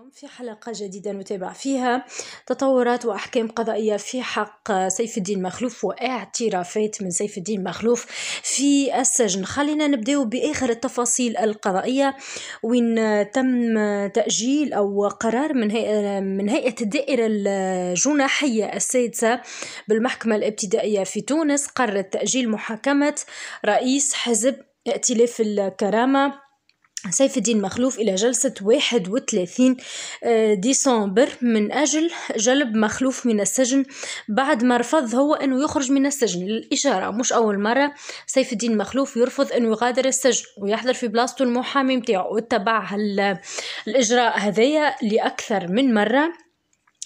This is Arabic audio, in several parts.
بكم في حلقة جديدة نتابع فيها تطورات وأحكام قضائية في حق سيف الدين مخلوف واعترافات من سيف الدين مخلوف في السجن خلينا نبدأ بآخر التفاصيل القضائية وين تم تأجيل أو قرار من هيئة, من هيئة الدائرة الجناحية السادسة بالمحكمة الابتدائية في تونس قررت تأجيل محاكمة رئيس حزب ائتلاف الكرامة سيف الدين مخلوف إلى جلسة 31 آه، ديسمبر من أجل جلب مخلوف من السجن بعد ما رفض هو أنه يخرج من السجن للإشارة مش أول مرة سيف الدين مخلوف يرفض أنه يغادر السجن ويحضر في بلاصته المحامي متاعه واتبع الإجراء هذية لأكثر من مرة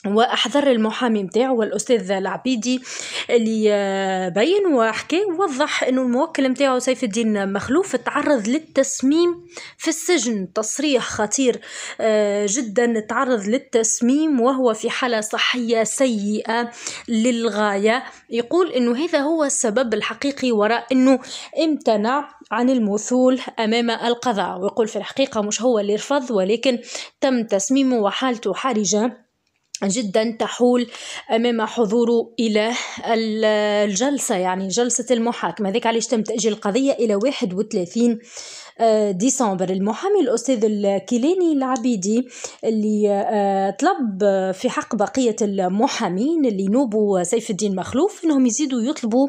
واحضر المحامي نتاعو الاستاذ العبيدي اللي آه، بين وحكى ووضح انه الموكل نتاعو سيف الدين مخلوف تعرض للتسميم في السجن تصريح خطير آه، جدا تعرض للتسميم وهو في حاله صحيه سيئه للغايه يقول انه هذا هو السبب الحقيقي وراء انه امتنع عن المثول امام القضاء ويقول في الحقيقه مش هو اللي رفض ولكن تم تسميمه وحالته حرجه جدا تحول امام حضوره الى الجلسه يعني جلسه المحاكمه ذيك علاش تم تاجيل القضيه الى 31 آه، ديسمبر المحامي الأستاذ الكيلاني العبيدي اللي آه، طلب في حق بقية المحامين اللي نوبوا سيف الدين مخلوف أنهم يزيدوا يطلبوا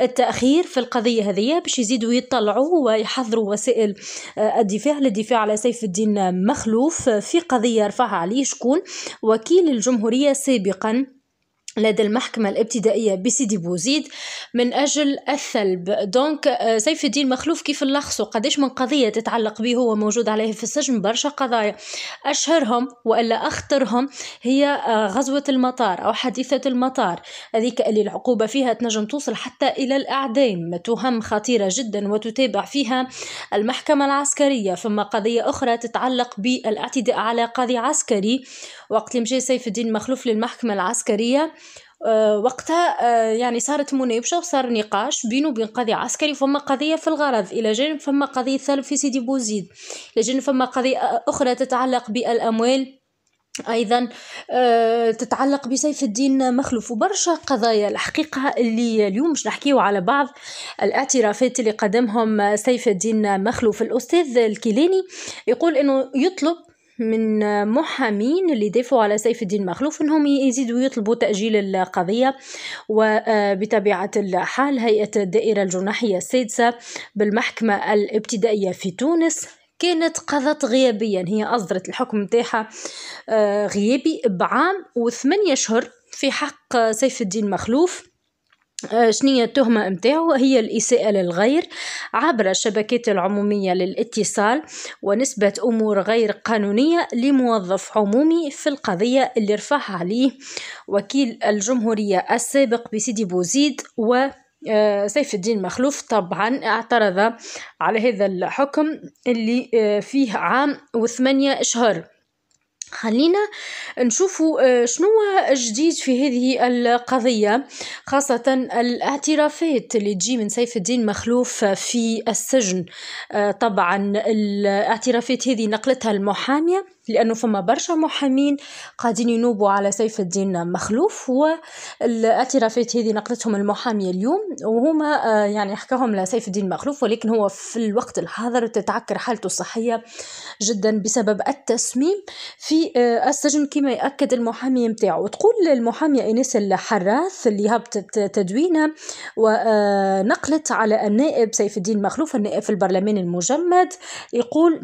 التأخير في القضية هذه باش يزيدوا يطلعوا ويحضروا وسائل آه، الدفاع للدفاع على سيف الدين مخلوف في قضية رفعها عليه شكون وكيل الجمهورية سابقاً لدى المحكمة الابتدائية بسيدي بوزيد من أجل الثلب دونك آه، سيف الدين مخلوف كيف اللخص وقديش من قضية تتعلق به هو موجود عليه في السجن برشا قضايا أشهرهم وإلا أخطرهم هي آه، غزوة المطار أو حادثة المطار هذيك اللي العقوبة فيها تنجم توصل حتى إلى الإعدام تهم خطيرة جدا وتتابع فيها المحكمة العسكرية ثم قضية أخرى تتعلق بالاعتداء على قاضي عسكري وقت اللي مشى سيف الدين مخلوف للمحكمة العسكرية آه، وقتها آه، يعني صارت مناوشة وصار نقاش بينه وبين قاضي عسكري فما قضية في الغرض إلى جانب فما قضية ثالث في سيدي بوزيد إلى جانب فما قضية آه، أخرى تتعلق بالأموال ايضا تتعلق بسيف الدين مخلوف وبرشا قضايا الحقيقه اللي اليوم باش نحكيو على بعض الاعترافات اللي قدمهم سيف الدين مخلوف الاستاذ الكيلاني يقول انه يطلب من محامين اللي دافعوا على سيف الدين مخلوف انهم يزيدوا يطلبوا تاجيل القضيه وبطبيعه الحال هيئه الدائره الجناحيه السادسه بالمحكمه الابتدائيه في تونس كانت قضت غيابيا هي أصدرت الحكم نتاعها آه، غيابي بعام وثمانية أشهر في حق سيف الدين مخلوف آه، شنية التهمة متاعه هي الإساءة للغير عبر الشبكات العمومية للاتصال ونسبة أمور غير قانونية لموظف عمومي في القضية اللي رفعها عليه وكيل الجمهورية السابق بسيدي بوزيد و آه، سيف الدين مخلوف طبعا اعترض على هذا الحكم اللي آه، فيه عام وثمانية أشهر خلينا نشوفوا آه، شنو جديد في هذه القضية خاصة الاعترافات اللي تجي من سيف الدين مخلوف في السجن آه، طبعا الاعترافات هذه نقلتها المحامية لانه فما برشا محامين قاعدين ينوبوا على سيف الدين مخلوف والاعترافات هذه نقلتهم المحاميه اليوم وهما آه، يعني حكاهم لسيف الدين مخلوف ولكن هو في الوقت الحاضر تتعكر حالته الصحيه جدا بسبب التسميم في آه، السجن كما ياكد المحامي نتاعو وتقول المحاميه انيس الحراث اللي هبطت تدوينه ونقلت آه، على النائب سيف الدين مخلوف النائب في البرلمان المجمد يقول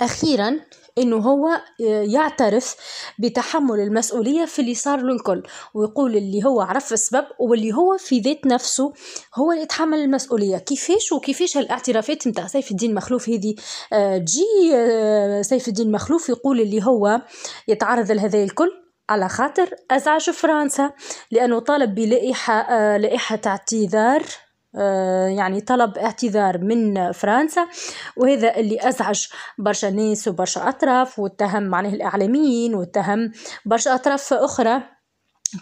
اخيرا انه هو آه، يعترف بتحمل المسؤوليه في اللي صار له الكل ويقول اللي هو عرف السبب واللي هو في ذات نفسه هو اللي يتحمل المسؤوليه كيفاش وكيفاش الاعترافات نتاع سيف الدين مخلوف هذه آه، تجي آه، سيف الدين مخلوف يقول اللي هو يتعرض لهذا الكل على خاطر أزعج فرنسا لأنه طالب بلائحة لائحة اعتذار آه، يعني طلب اعتذار من فرنسا وهذا اللي أزعج برشا ناس وبرشا أطراف واتهم معناه الإعلاميين واتهم برشا أطراف أخرى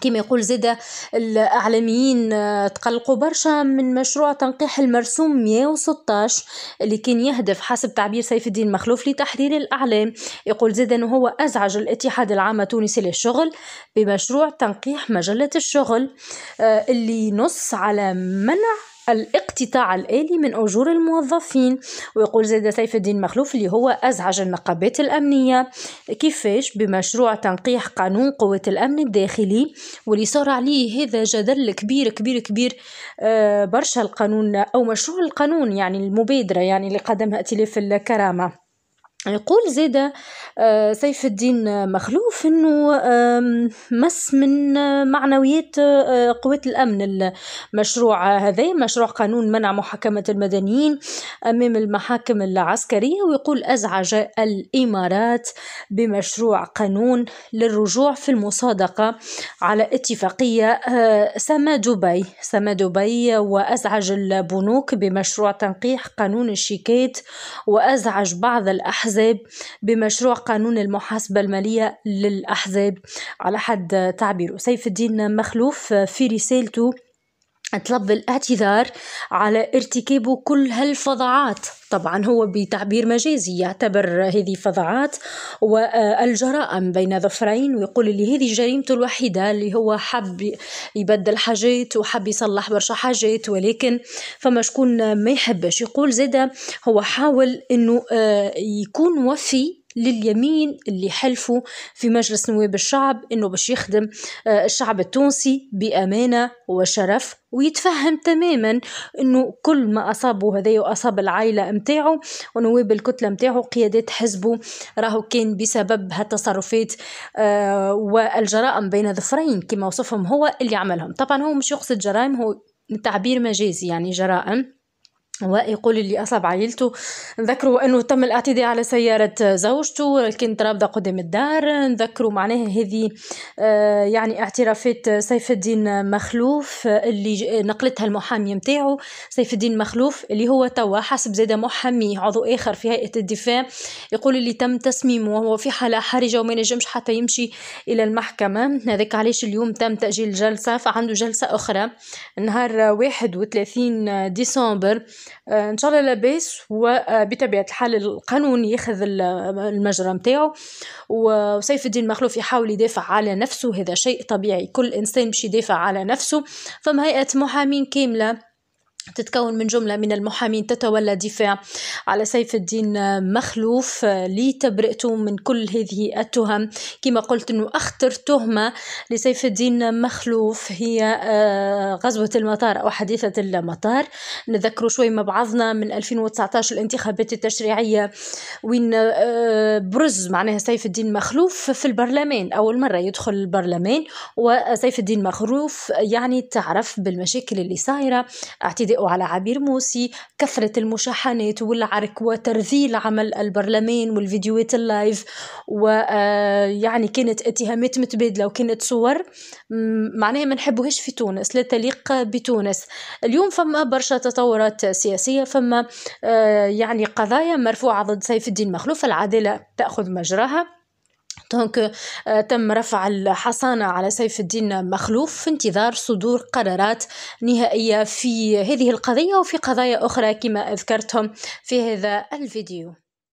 كما يقول زيدا الإعلاميين آه، تقلقوا برشا من مشروع تنقيح المرسوم 116 اللي كان يهدف حسب تعبير سيف الدين مخلوف لتحرير الأعلام يقول زيدا أنه هو أزعج الاتحاد العام التونسي للشغل بمشروع تنقيح مجلة الشغل آه، اللي نص على منع الاقتطاع الآلي من أجور الموظفين ويقول زيد سيف الدين مخلوف اللي هو أزعج النقابات الأمنية كيفاش بمشروع تنقيح قانون قوة الأمن الداخلي واللي صار عليه هذا جدل كبير كبير كبير آه، برشا القانون أو مشروع القانون يعني المبادرة يعني اللي قدمها ائتلاف الكرامة يقول زيدا آه، سيف الدين مخلوف انه مس من معنويات آه، قوات الامن المشروع هذا مشروع قانون منع محاكمة المدنيين امام المحاكم العسكرية ويقول ازعج الامارات بمشروع قانون للرجوع في المصادقة على اتفاقية آه، سما دبي سما دبي وازعج البنوك بمشروع تنقيح قانون الشيكات وازعج بعض الاحزاب الأحزاب بمشروع قانون المحاسبة المالية للأحزاب على حد تعبيره سيف الدين مخلوف في رسالته طلب الاعتذار على ارتكابه كل هالفظاعات طبعا هو بتعبير مجازي يعتبر هذه فظاعات والجرائم بين ظفرين ويقول اللي هذه جريمته الوحيدة اللي هو حب يبدل حاجات وحب يصلح برشا حاجات ولكن فما شكون ما يحبش يقول زيدا هو حاول انه آه، يكون وفي لليمين اللي حلفوا في مجلس نواب الشعب انه باش يخدم آه، الشعب التونسي بامانه وشرف ويتفهم تماما انه كل ما اصابه هذا واصاب العائله نتاعو ونواب الكتله نتاعو قيادات حزبه راهو كان بسبب هالتصرفات آه، والجرائم بين ظفرين كما وصفهم هو اللي عملهم طبعا هو مش يقصد جرائم هو تعبير مجازي يعني جرائم ويقول اللي أصاب عائلته نذكروا أنه تم الاعتداء على سيارة زوجته كانت رابضة قدام الدار نذكروا معناها هذه آه، يعني اعترافات سيف الدين مخلوف آه، اللي آه، نقلتها المحامي متاعه سيف الدين مخلوف اللي هو توا حسب زاد محامي عضو آخر في هيئة الدفاع يقول اللي تم تسميمه وهو في حالة حرجة وما نجمش حتى يمشي إلى المحكمة هذاك علاش اليوم تم تأجيل الجلسة فعنده جلسة أخرى نهار 31 ديسمبر آه، ان شاء الله لاباس وبطبيعه آه، الحال القانون ياخذ آه، المجرى نتاعو وسيف الدين مخلوف يحاول يدافع على نفسه هذا شيء طبيعي كل انسان باش يدافع على نفسه فما هيئه محامين كامله تتكون من جملة من المحامين تتولى دفاع على سيف الدين مخلوف لتبرئته من كل هذه التهم كما قلت أنه أخطر تهمة لسيف الدين مخلوف هي آه، غزوة المطار أو حديثة المطار نذكروا شوي مع بعضنا من 2019 الانتخابات التشريعية وين آه، برز معناها سيف الدين مخلوف في البرلمان أول مرة يدخل البرلمان وسيف الدين مخلوف يعني تعرف بالمشاكل اللي صايرة اعتداء وعلى على عبير موسي كثرة المشاحنات والعرك وترذيل عمل البرلمان والفيديوهات اللايف ويعني آه، كانت اتهامات متبادلة وكانت صور معناها ما نحبوهاش في تونس لا تليق بتونس اليوم فما برشا تطورات سياسية فما آه، يعني قضايا مرفوعة ضد سيف الدين مخلوف العدالة تأخذ مجراها دونك آه، تم رفع الحصانة على سيف الدين مخلوف في انتظار صدور قرارات نهائية في هذه القضية وفي قضايا أخرى كما أذكرتهم في هذا الفيديو